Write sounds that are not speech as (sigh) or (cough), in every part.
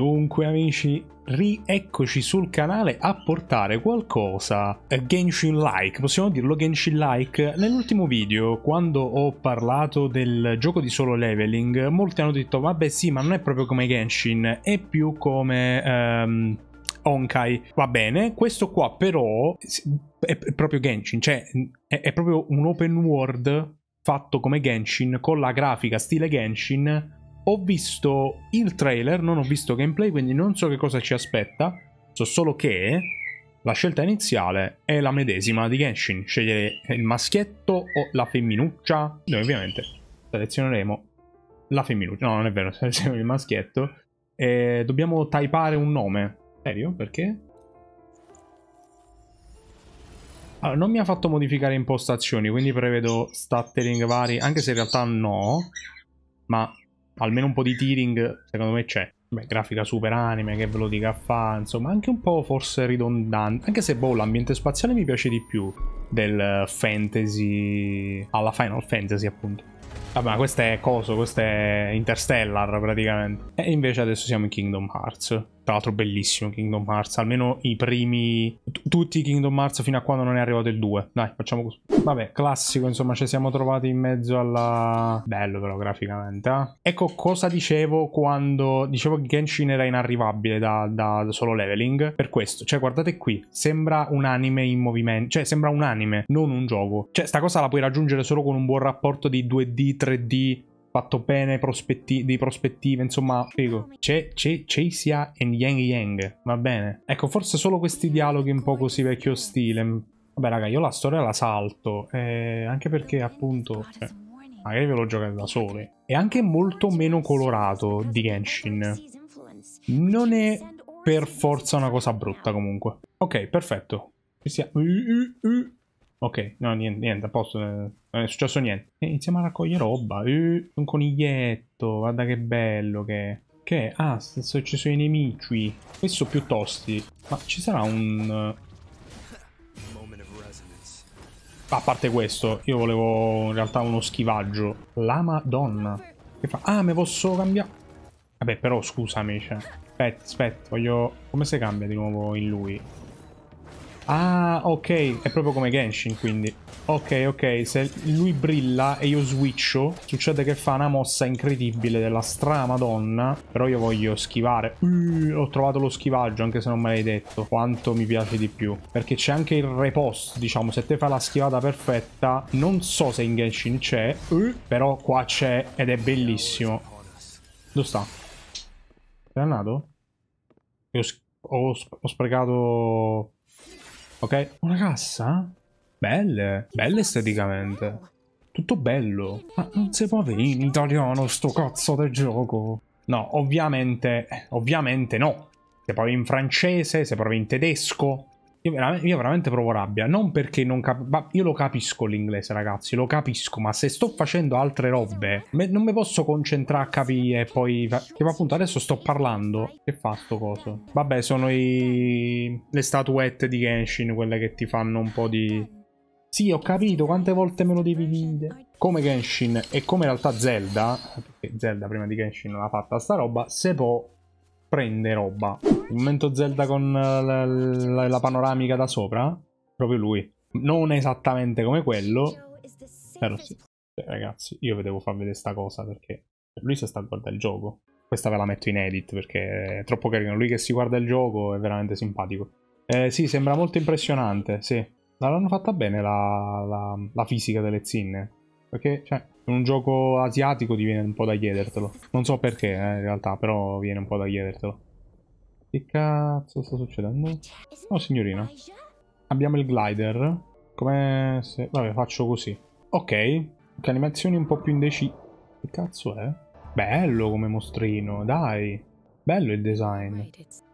Dunque amici, rieccoci sul canale a portare qualcosa eh, Genshin-like, possiamo dirlo Genshin-like. Nell'ultimo video, quando ho parlato del gioco di solo leveling, molti hanno detto vabbè sì, ma non è proprio come Genshin, è più come... Um, ehm, Onkai va bene, questo qua però è, è proprio Genshin, cioè è, è proprio un open world fatto come Genshin con la grafica stile Genshin ho visto il trailer, non ho visto gameplay, quindi non so che cosa ci aspetta. So solo che la scelta iniziale è la medesima di Genshin. Scegliere il maschietto o la femminuccia? Noi ovviamente selezioneremo la femminuccia. No, non è vero, (laughs) selezioneremo il maschietto. E dobbiamo typare un nome. Serio? Perché? Allora, non mi ha fatto modificare impostazioni, quindi prevedo stuttering vari, anche se in realtà no. Ma almeno un po' di tearing secondo me c'è. Beh, grafica super anime, che ve lo dica a fa, insomma, anche un po' forse ridondante. Anche se, boh, l'ambiente spaziale mi piace di più del fantasy... alla Final Fantasy, appunto. Vabbè, questo è coso, questo è Interstellar praticamente. E invece adesso siamo in Kingdom Hearts. Tra l'altro bellissimo Kingdom Hearts, almeno i primi... tutti i Kingdom Hearts fino a quando non è arrivato il 2. Dai, facciamo così. Vabbè, classico, insomma, ci siamo trovati in mezzo alla... Bello però graficamente, eh? Ecco cosa dicevo quando... Dicevo che Genshin era inarrivabile da, da, da solo leveling. Per questo, cioè guardate qui, sembra un anime in movimento. Cioè sembra un anime, non un gioco. Cioè sta cosa la puoi raggiungere solo con un buon rapporto di 2D 3D fatto bene, prospetti di prospettive, insomma, prego. C'è, c'è, Sia e Yang Yang, va bene. Ecco, forse solo questi dialoghi un po' così vecchio stile. Vabbè, raga, io la storia la salto, eh, anche perché appunto... Eh, magari ve lo giocate da sole È anche molto meno colorato di Genshin. Non è per forza una cosa brutta comunque. Ok, perfetto. Ci siamo. Uh, uh, uh. Ok, no, niente, niente, a posto, eh, non è successo niente. E eh, iniziamo a raccogliere roba. Uh, un coniglietto, guarda che bello che è. Che è? Ah, ci sono i nemici. Questi sono più tosti. Ma ci sarà un... A parte questo, io volevo in realtà uno schivaggio. La madonna. Che fa? Ah, me posso cambiare... Vabbè, però scusami, cioè. Aspetta, aspetta, voglio... Come si cambia di nuovo in lui? Ah, ok, è proprio come Genshin, quindi. Ok, ok, se lui brilla e io switcho, succede che fa una mossa incredibile della strana madonna. però io voglio schivare. Uh, ho trovato lo schivaggio, anche se non me l'hai detto, quanto mi piace di più. Perché c'è anche il repost, diciamo, se te fai la schivata perfetta, non so se in Genshin c'è, uh, però qua c'è ed è bellissimo. Dove sta? Granato? Ho, ho, ho sprecato Ok? Una cassa? Belle, belle esteticamente. Tutto bello. Ma non si può avere in italiano sto cazzo del gioco? No, ovviamente, ovviamente no. Se provi in francese, se provi in tedesco, io, veramente, io veramente provo rabbia. Non perché non capisco. Io lo capisco l'inglese, ragazzi. Lo capisco. Ma se sto facendo altre robe, me, non mi posso concentrare a capire. E poi. Che appunto, adesso sto parlando. Che fa sto coso? Vabbè, sono i... le statuette di Genshin, quelle che ti fanno un po' di. Sì, ho capito. Quante volte me lo devi dire? Come Genshin e come in realtà Zelda. Perché Zelda prima di Genshin non ha fatta sta roba. Se può prende roba. Il momento Zelda con eh, la, la, la panoramica da sopra, proprio lui. Non esattamente come quello, però sì. Cioè, ragazzi, io vi devo far vedere sta cosa perché lui si sta a guardare il gioco. Questa ve la metto in edit perché è troppo carino. Lui che si guarda il gioco è veramente simpatico. Eh, sì, sembra molto impressionante, sì. L'hanno fatta bene la, la, la fisica delle zinne. Perché, cioè, con un gioco asiatico ti viene un po' da chiedertelo. Non so perché, eh, in realtà, però viene un po' da chiedertelo. Che cazzo sta succedendo? Oh, signorina. Abbiamo il glider. Come se... Vabbè, faccio così. Ok. Che animazioni un po' più indecise. Che cazzo è? Bello come mostrino, dai. Bello il design.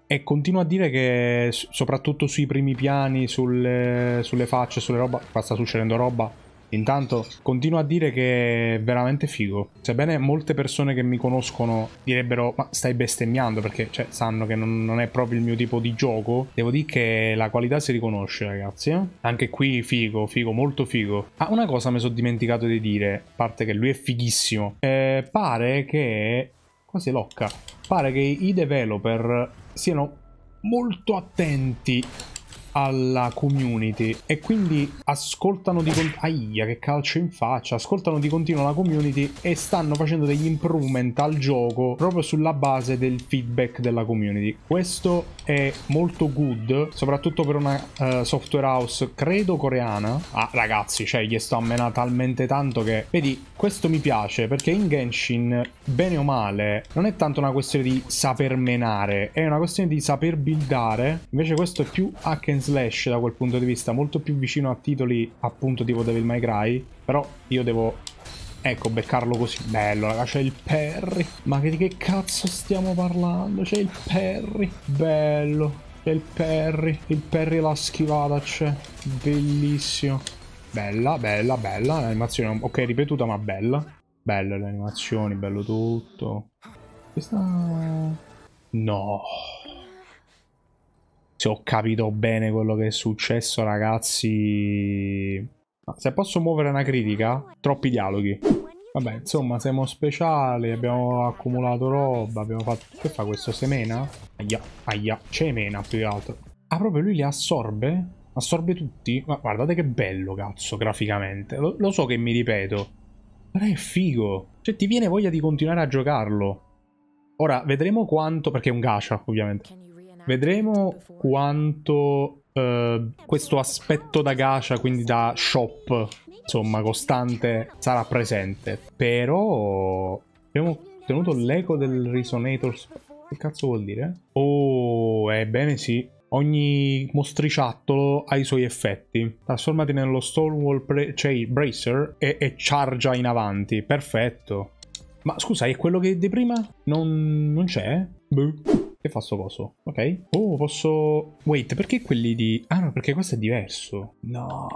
E continuo a dire che soprattutto sui primi piani, sulle, sulle facce, sulle roba... Qua sta succedendo roba Intanto continuo a dire che è veramente figo. Sebbene molte persone che mi conoscono direbbero ma stai bestemmiando perché cioè, sanno che non, non, è proprio il mio tipo di gioco, devo dire che la qualità si riconosce ragazzi. Eh? Anche qui figo, figo, molto figo. Ah, una cosa mi sono dimenticato di dire, a parte che lui è fighissimo. Eh, pare che... quasi locca. Pare che i developer siano molto attenti alla community e quindi ascoltano di continuo aia che calcio in faccia ascoltano di continuo la community e stanno facendo degli improvement al gioco proprio sulla base del feedback della community questo è molto good soprattutto per una uh, software house credo coreana ah ragazzi cioè gli sto a talmente tanto che vedi questo mi piace perché in Genshin bene o male non è tanto una questione di saper menare è una questione di saper buildare invece questo è più hack and slash da quel punto di vista, molto più vicino a titoli appunto tipo Devil May Cry, però io devo, ecco, beccarlo così bello, raga, c'è il Perry, ma di che cazzo stiamo parlando? C'è il Perry, bello, c'è il Perry, il Perry la schivata c'è, bellissimo, bella, bella, bella, l'animazione, ok, ripetuta ma bella, belle le animazioni, bello tutto, questa... no se ho capito bene quello che è successo, ragazzi... Se posso muovere una critica, troppi dialoghi. Vabbè, insomma, siamo speciali, abbiamo accumulato roba, abbiamo fatto... Che fa questo? Semena? Aia, aia, semena più che altro. Ah, proprio lui li assorbe? Assorbe tutti? Ma guardate che bello, cazzo, graficamente. Lo, lo so che mi ripeto. Però è figo. Cioè, ti viene voglia di continuare a giocarlo. Ora, vedremo quanto... Perché è un gacha, ovviamente. Vedremo quanto eh, questo aspetto da gacha, quindi da shop, insomma, costante, sarà presente. Però abbiamo ottenuto l'eco del Resonator. Che cazzo vuol dire? Oh, ebbene eh, sì. Ogni mostriciattolo ha i suoi effetti. Trasformati nello Stonewall cioè Bracer e, e chargia in avanti. Perfetto. Ma scusa, è quello che di prima? Non, non c'è? Beh. Che fa sto coso? Ok. Oh, posso... Wait, perché quelli di... Ah no, perché questo è diverso. No,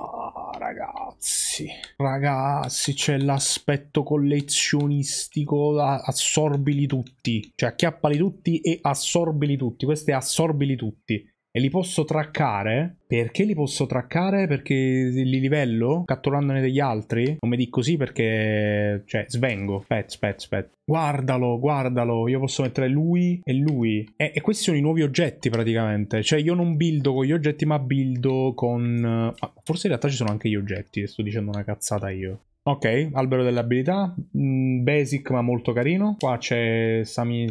ragazzi. Ragazzi, c'è l'aspetto collezionistico. Assorbili tutti. Cioè, acchiappali tutti e assorbili tutti. Questo è assorbili tutti e li posso traccare. Perché li posso traccare? Perché li livello catturandone degli altri? Non mi dico così perché. cioè, svengo. Aspetta, aspetta, aspetta. Guardalo, guardalo. Io posso mettere lui e lui. E, e, questi sono i nuovi oggetti praticamente. Cioè, io non buildo con gli oggetti, ma buildo con. Eh, ah, forse in realtà ci sono anche gli oggetti. Sto dicendo una cazzata io. Ok, albero delle abilità, mm, basic ma molto carino. Qua c'è Sami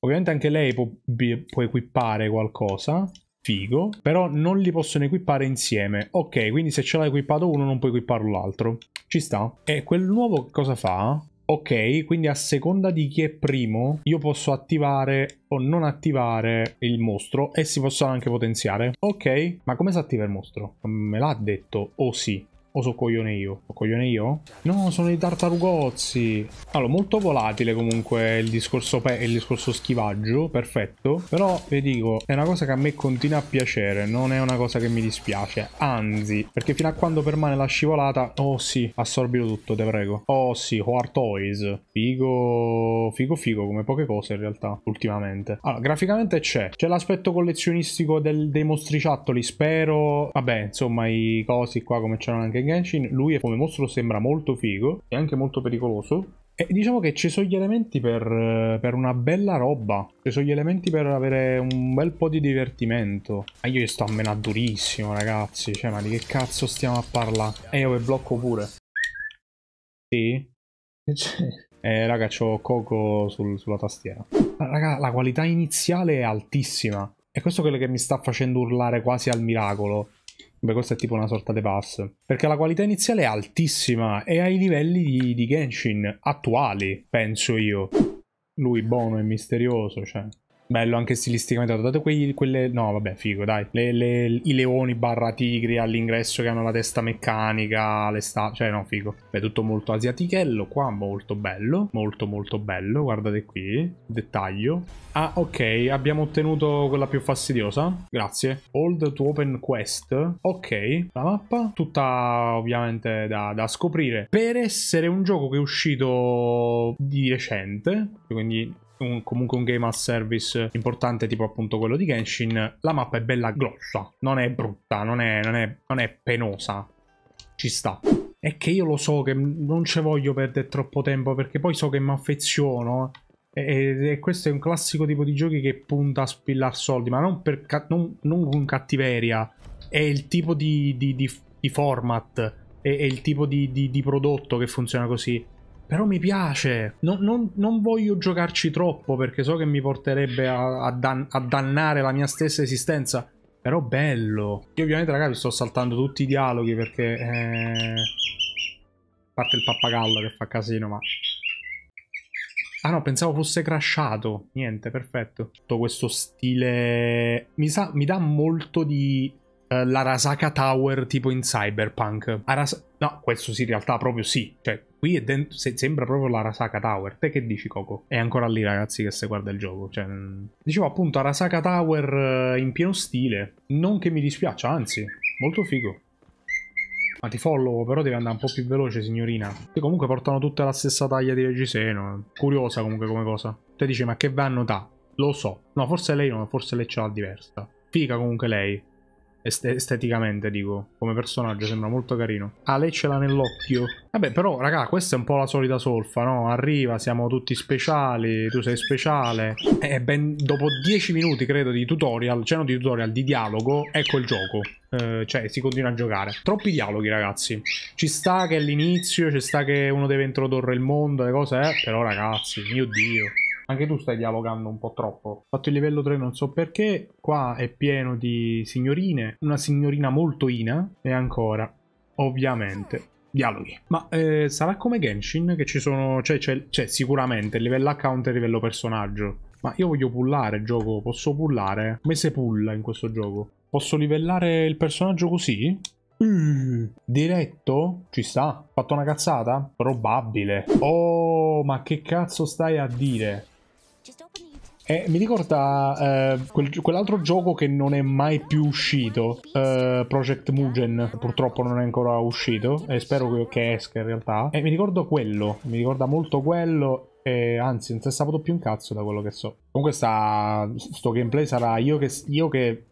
Ovviamente anche lei può, può equipare qualcosa figo, però non li possono equippare insieme. Ok, quindi se ce l'ha equippato uno non può equiparlo l'altro. Ci sta. E quel nuovo cosa fa? Ok, quindi a seconda di chi è primo, io posso attivare o non attivare il mostro e si possono anche potenziare. Ok, ma come si attiva il mostro? Me l'ha detto, o oh, sì. O so coglione io? So coglione io? No, sono i tartarugozzi. Allora, molto volatile comunque il discorso, il discorso schivaggio, perfetto. Però, vi dico, è una cosa che a me continua a piacere, non è una cosa che mi dispiace. Anzi, perché fino a quando permane la scivolata... Oh sì, assorbilo tutto, te prego. Oh sì, War Toys. Figo... Figo figo, come poche cose in realtà, ultimamente. Allora, graficamente c'è. C'è l'aspetto collezionistico del, dei mostriciattoli, spero... Vabbè, insomma, i cosi qua come c'erano anche Genshin lui come mostro sembra molto figo e anche molto pericoloso. E diciamo che ci sono gli elementi per, eh, per una bella roba. Ci sono gli elementi per avere un bel po' di divertimento. Ma io sto a menà durissimo, ragazzi. Cioè, ma di che cazzo stiamo a parlare? Eh, e io ve blocco pure. (laughs) Eh, sì? Eh, raga, c'ho Coco sul, sulla tastiera. Raga, la qualità iniziale è altissima. È questo quello che mi sta facendo urlare quasi al miracolo. Beh, questo è tipo una sorta di pass. Perché la qualità iniziale è altissima e ai livelli di, di Genshin attuali, penso io. Lui buono e misterioso, cioè. Bello anche stilisticamente, ho dato quelle... No, vabbè, figo, dai. Le, le, I leoni barra tigri all'ingresso che hanno la testa meccanica, le sta... Cioè, no, figo. È tutto molto asiatichello qua, molto bello. Molto, molto bello. Guardate qui, dettaglio. Ah, ok, abbiamo ottenuto quella più fastidiosa. Grazie. Hold to open quest. Ok, la mappa. Tutta, ovviamente, da, da scoprire. Per essere un gioco che è uscito di recente, quindi un, comunque un game as service importante tipo appunto quello di Genshin, la mappa è bella grossa, non è brutta, non è, non è, non è penosa, ci sta. È che io lo so che non ci voglio perdere troppo tempo perché poi so che mi affeziono eh, e, e, questo è un classico tipo di giochi che punta a spillare soldi, ma non, per non, non con cattiveria, è il tipo di, di, di, di format, è, è, il tipo di prodotto che funziona così però mi piace. Non, non, non, voglio giocarci troppo perché so che mi porterebbe a, a, dan- a, dannare la mia stessa esistenza. Però bello. Io ovviamente, ragazzi, sto saltando tutti i dialoghi perché... Eh... A parte il pappagallo che fa casino, ma... Ah no, pensavo fosse crashato. Niente, perfetto. Tutto questo stile... Mi, sa... mi dà molto di uh, eh, l'Arasaka Tower tipo in Cyberpunk. Aras- no, questo sì, in realtà proprio sì. Cioè, qui dent- se- sembra proprio l'Arasaka Tower. Te che dici, Coco? È ancora lì, ragazzi, che se guarda il gioco. Cioè, mm, dicevo appunto Arasaka Tower eh, in pieno stile. Non che mi dispiaccia, anzi, molto figo. Ma ti follow, però devi andare un po' più veloce, signorina. Che comunque portano tutte la stessa taglia di Regiseno. Curiosa comunque come cosa. Te dici, ma che vanno da? Lo so. No, forse lei no, forse lei ce l'ha diversa. Figa comunque lei. Est- esteticamente, dico. Come personaggio sembra molto carino. Ah, lei ce l'ha nell'occhio. Vabbè, però, raga, questa è un po' la solita solfa, no? Arriva, siamo tutti speciali, tu sei speciale. E ben dopo 10 minuti, credo, di tutorial, cioè non di tutorial, di dialogo, ecco il gioco. Eh, cioè, si continua a giocare. Troppi dialoghi, ragazzi. Ci sta che è l'inizio, ci sta che uno deve introdurre il mondo, le cose, eh. Però, ragazzi, mio Dio. Anche tu stai dialogando un po' troppo. Ho fatto il livello 3 non so perché, qua è pieno di signorine, una signorina molto ina e ancora, ovviamente, dialoghi. Ma eh, sarà come Genshin che ci sono, cioè c'è cioè, sicuramente livello account e livello personaggio. Ma io voglio pullare gioco, posso pullare? Come se pulla in questo gioco? Posso livellare il personaggio così? Mm, diretto? Ci sta. Fatto una cazzata? Probabile. Oh, ma che cazzo stai a dire? Eh, mi ricorda eh, quel, quell'altro gioco che non è mai più uscito, eh, Project Mugen, purtroppo non è ancora uscito e spero che, che esca in realtà. E mi ricordo quello, mi ricorda molto quello eh, anzi, non si è saputo più un cazzo da quello che so. Comunque sta, sto gameplay sarà io che, io che,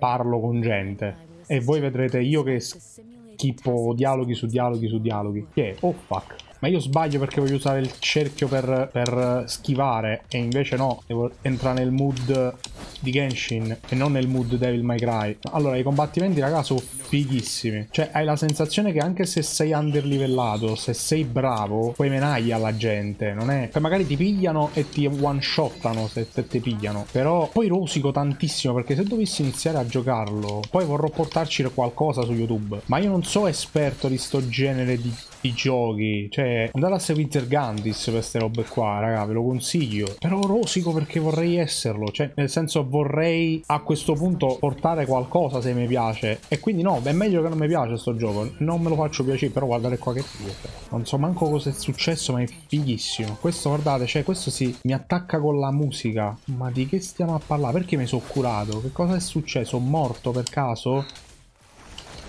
parlo con gente e voi vedrete io che schippo dialoghi su dialoghi su dialoghi. Che yeah. oh fuck. Ma io sbaglio perché voglio usare il cerchio per, per schivare e invece no, devo entrare nel mood di Genshin e non nel mood Devil May Cry. Allora, i combattimenti raga sono fighissimi. Cioè, hai la sensazione che anche se sei underlivellato, se sei bravo, puoi menaglia alla gente, non è? Poi magari ti pigliano e ti one shottano se, se ti pigliano. Però poi rosico tantissimo perché se dovessi iniziare a giocarlo, poi vorrò portarci qualcosa su YouTube. Ma io non so esperto di sto genere di, di giochi, cioè andate a seguire Gandis per queste robe qua raga ve lo consiglio però rosico perché vorrei esserlo cioè nel senso vorrei a questo punto portare qualcosa se mi piace e quindi no è meglio che non mi piace sto gioco non me lo faccio piacere però guardate qua che figo non so manco cosa è successo ma è fighissimo questo guardate cioè questo si mi attacca con la musica ma di che stiamo a parlare perché mi sono curato che cosa è successo Sono morto per caso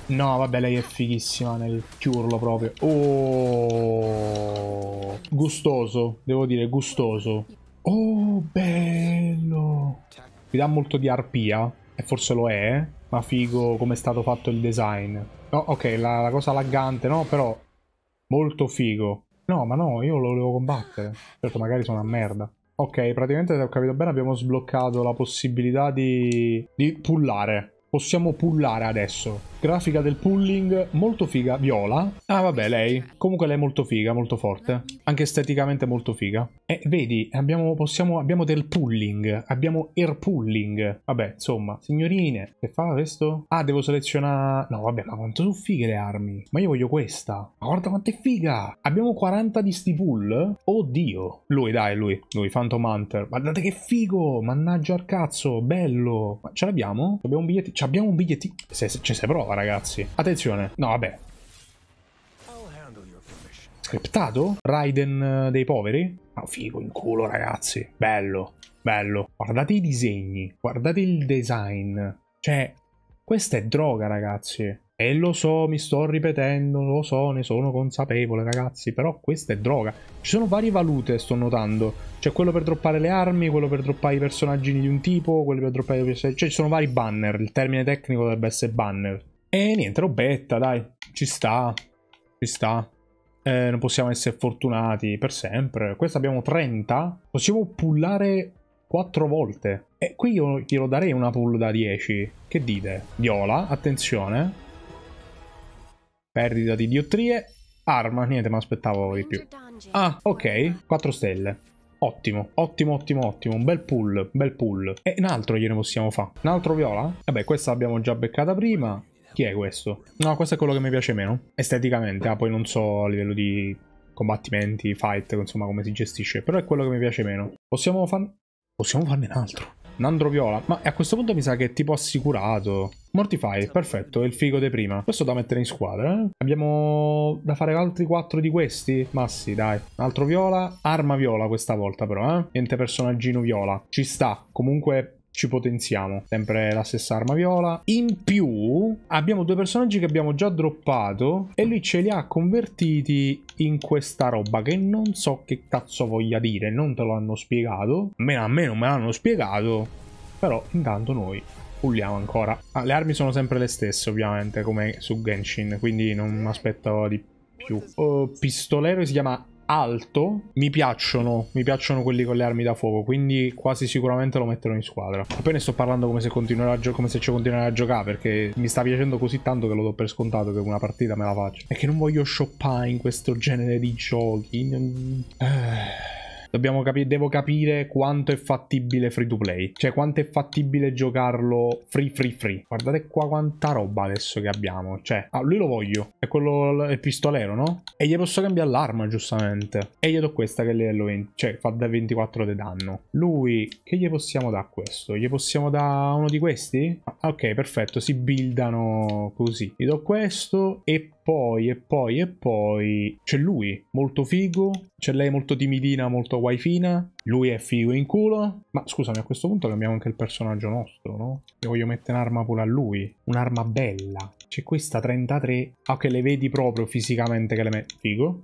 No, vabbè, lei è fighissima nel chiurlo proprio. Oh, gustoso, devo dire, gustoso. Oh, bello. Mi dà molto di arpia, e forse lo è, ma figo come è stato fatto il design. No, ok, la, la cosa laggante, no, però molto figo. No, ma no, io lo volevo combattere. Certo, magari sono a merda. Ok, praticamente se ho capito bene abbiamo sbloccato la possibilità di, di pullare. Possiamo pullare adesso. Grafica del pulling, molto figa, viola. Ah vabbè, lei. Comunque lei è molto figa, molto forte. Anche esteticamente molto figa. E eh, vedi, abbiamo, possiamo, abbiamo del pulling, abbiamo air pulling. Vabbè, insomma, signorine, che fa questo? Ah, devo selezionare... No, vabbè, ma quanto sono fighe le armi. Ma io voglio questa. Ma guarda quanto è figa. Abbiamo 40 di sti pull? Oddio. Lui, dai, lui. Lui, Phantom Hunter. Guardate che figo. Mannaggia al cazzo, bello. Ma ce l'abbiamo? Abbiamo un biglietto? Cioè, abbiamo un biglietto. Se, se, c'è cioè, se prova, ragazzi. Attenzione. No, vabbè. Scriptato? Raiden eh, dei poveri? Ah, oh, figo in culo, ragazzi. Bello, bello. Guardate i disegni, guardate il design. Cioè, questa è droga, ragazzi. E lo so, mi sto ripetendo, lo so, ne sono consapevole ragazzi, però questa è droga. Ci sono varie valute, sto notando. C'è quello per droppare le armi, quello per droppare i personaggi di un tipo, quello per droppare... i Cioè ci sono vari banner, il termine tecnico dovrebbe essere banner. E niente, robetta, dai, ci sta, ci sta. Eh, non possiamo essere fortunati per sempre. Questa abbiamo 30, possiamo pullare 4 volte. E qui io glielo darei una pull da 10. Che dite? Viola, attenzione. Perdita di diottrie. Arma, niente, mi aspettavo di più. Ah, ok, 4 stelle. Ottimo, ottimo, ottimo, ottimo. Un bel pull, bel pull. E un altro gliene possiamo fare. Un altro viola? Vabbè, eh questa l'abbiamo già beccata prima. Chi è questo? No, questo è quello che mi piace meno. Esteticamente, ah, poi non so a livello di combattimenti, fight, insomma, come si gestisce. Però è quello che mi piace meno. Possiamo, fan... Possiamo farne un altro. Nandro Viola. Ma a questo punto mi sa che è tipo assicurato. Mortify, perfetto, è il figo di prima. Questo da mettere in squadra, eh? Abbiamo da fare altri quattro di questi? Ma sì, dai. Altro viola, arma viola questa volta però, eh? Niente personaggino viola. Ci sta. Comunque ci potenziamo. Sempre la stessa arma viola. In più abbiamo due personaggi che abbiamo già droppato e lui ce li ha convertiti in questa roba che non so che cazzo voglia dire, non te lo hanno spiegato. A me, a me non me l'hanno spiegato, però intanto noi pulliamo ancora. Ah, le armi sono sempre le stesse ovviamente come su Genshin, quindi non mi aspetto di più. Oh, pistolero si chiama alto mi piacciono, mi piacciono quelli con le armi da fuoco, quindi quasi sicuramente lo metterò in squadra. Appena sto parlando come se, come se ci continuerà a giocare, perché mi sta piacendo così tanto che lo do per scontato che una partita me la faccio. E che non voglio shoppare in questo genere di giochi. Non... Eh dobbiamo capire, devo capire quanto è fattibile free to play, cioè quanto è fattibile giocarlo free free free. Guardate qua quanta roba adesso che abbiamo, cioè, ah, lui lo voglio, è quello, il pistolero, no? E gli posso cambiare l'arma, giustamente. E gli do questa che è livello 20, cioè fa da 24 di danno. Lui, che gli possiamo dare a questo? Gli possiamo dare uno di questi? Ah, ok, perfetto, si buildano così. Gli do questo e poi e poi e poi c'è lui, molto figo, c'è lei molto timidina, molto waifina, lui è figo in culo. Ma scusami, a questo punto cambiamo anche il personaggio nostro, no? Io voglio mettere un'arma pure a lui, un'arma bella. C'è questa 33, ah, ok, le vedi proprio fisicamente che le metti, figo.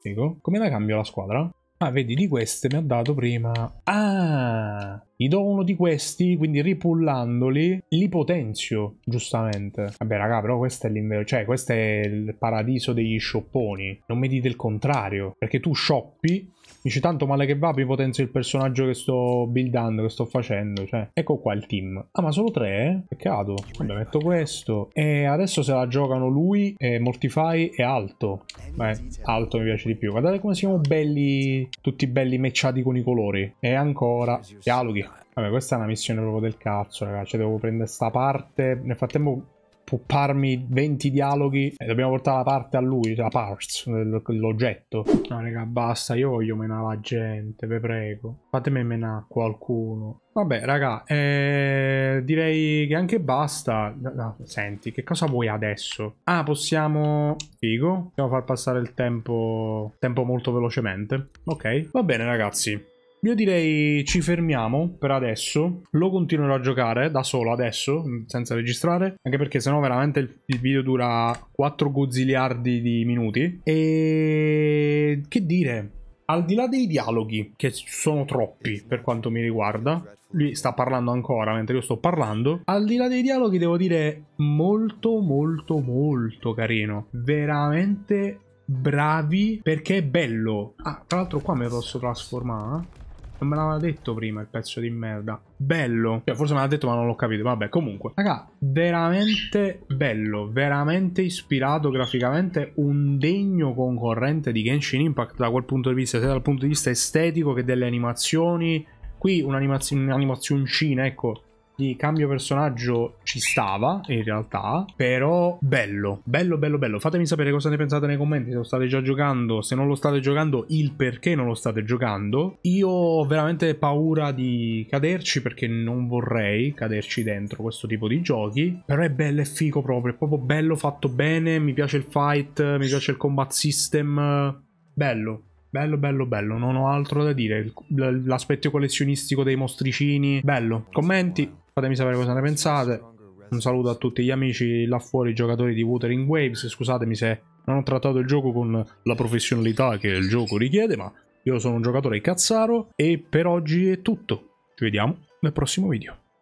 Figo. Come la cambio la squadra? Ah, vedi, di queste mi ha dato prima. Ah, gli do uno di questi, quindi ripullandoli, li potenzio, giustamente. Vabbè, raga, però questo è l'inverno, cioè questo è il paradiso degli shopponi. Non mi dite il contrario, perché tu shoppi Dici tanto male che va, più potenzio il personaggio che sto buildando, che sto facendo. Cioè, ecco qua il team. Ah, ma solo tre? Peccato. Vabbè, metto questo. E adesso se la giocano lui, e Mortify e Alto. Beh, Alto mi piace di più. Guardate come siamo belli, tutti belli matchati con i colori. E ancora, dialoghi. Vabbè, questa è una missione proprio del cazzo, ragazzi. Cioè, devo prendere sta parte. Nel frattempo pupparmi 20 dialoghi e dobbiamo portare la parte a lui, la parts, l'oggetto. No, raga, basta, io voglio menare la gente, vi prego. Fatemi menare qualcuno. Vabbè, raga, eh, direi che anche basta. No, senti, che cosa vuoi adesso? Ah, possiamo... Figo. Possiamo far passare il tempo... tempo molto velocemente. Ok. Va bene, ragazzi. Io direi ci fermiamo per adesso. Lo continuerò a giocare da solo adesso, mm, senza registrare. Anche perché sennò veramente il, il video dura 4 gozziliardi di minuti. E che dire? Al di là dei dialoghi, che sono troppi per quanto mi riguarda, lui sta parlando ancora mentre io sto parlando, al di là dei dialoghi devo dire molto molto molto carino, veramente bravi perché è bello. Ah, tra l'altro qua mi posso trasformare. Eh? Non me l'aveva detto prima il pezzo di merda. Bello. Cioè, forse me l'ha detto ma non l'ho capito. Vabbè, comunque. Raga, veramente bello. Veramente ispirato graficamente. Un degno concorrente di Genshin Impact da quel punto di vista. Sia dal punto di vista estetico che delle animazioni. Qui un'animazioncina, un ecco, di cambio personaggio ci stava in realtà, però bello, bello, bello, bello. Fatemi sapere cosa ne pensate nei commenti, se lo state già giocando, se non lo state giocando, il perché non lo state giocando. Io ho veramente paura di caderci perché non vorrei caderci dentro questo tipo di giochi, però è bello, e figo proprio, è proprio bello, fatto bene, mi piace il fight, mi piace il combat system, bello. Bello, bello, bello, non ho altro da dire. L'aspetto collezionistico dei mostricini, bello. Commenti, Fatemi sapere cosa ne pensate. Un saluto a tutti gli amici là fuori, giocatori di Watering Waves. Scusatemi se non ho trattato il gioco con la professionalità che il gioco richiede, ma io sono un giocatore cazzaro e per oggi è tutto. Ci vediamo nel prossimo video.